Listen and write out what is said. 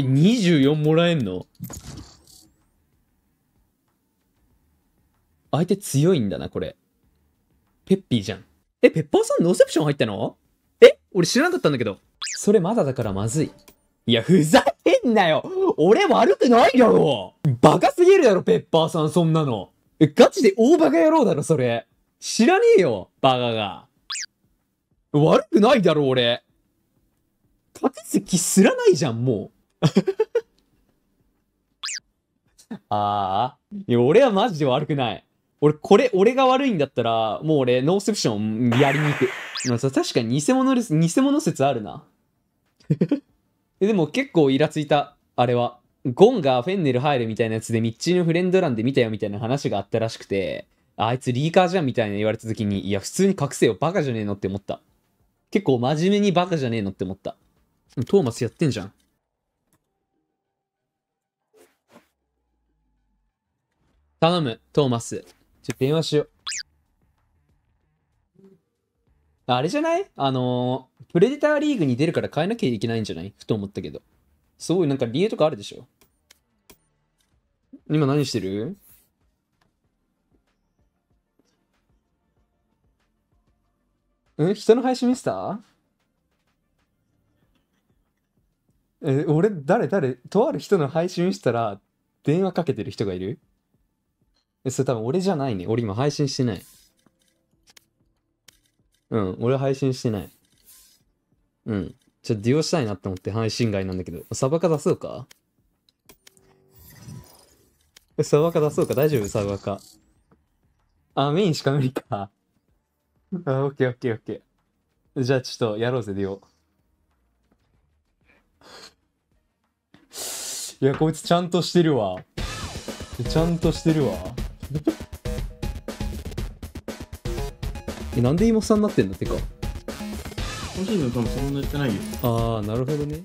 え、24もらえんの相手強いんだな、これ。ペッピーじゃん。え、ペッパーさんノーセプション入ったのえ俺知らなかったんだけど。それまだだからまずい。いや、ふざけんなよ俺悪くないだろバカすぎるだろ、ペッパーさん、そんなの。え、ガチで大バカ野郎だろ、それ。知らねえよ、バカが。悪くないだろ、俺。立て席すらないじゃん、もう。ああ。いや、俺はマジで悪くない。俺、これ、俺が悪いんだったら、もう俺、ノーセプションやりに行く。まあ、確かに偽物です、偽物説あるな。でも結構イラついた、あれは。ゴンがフェンネル入るみたいなやつで、ミッチーのフレンド欄で見たよみたいな話があったらしくて、あいつリーカーじゃんみたいな言われた時に、いや、普通に隠せよ、バカじゃねえのって思った。結構真面目にバカじゃねえのって思った。トーマスやってんじゃん。頼む、トーマス。ちょ、電話しよう。あれじゃないあのー、プレデターリーグに出るから変えなきゃいけないんじゃないふと思ったけど。すごいなんか理由とかあるでしょ今何してるえ、ん人の配信見せたえ、俺、誰誰とある人の配信したら電話かけてる人がいるえ、それ多分俺じゃないね。俺今配信してない。うん、俺配信してない。うん。ちょっと利用したいなって思って配信外なんだけど。サバカ出そうかサバカ出そうか大丈夫サバカ。あ、メインしか無理か。あ、オッケーオッケーオッケー。じゃあちょっとやろうぜ、ディオ。いや、こいつちゃんとしてるわ。ちゃんとしてるわ。え、なんで今さんになってんだってか。今シーズン多分そんな言ってないよ。ああ、なるほどね。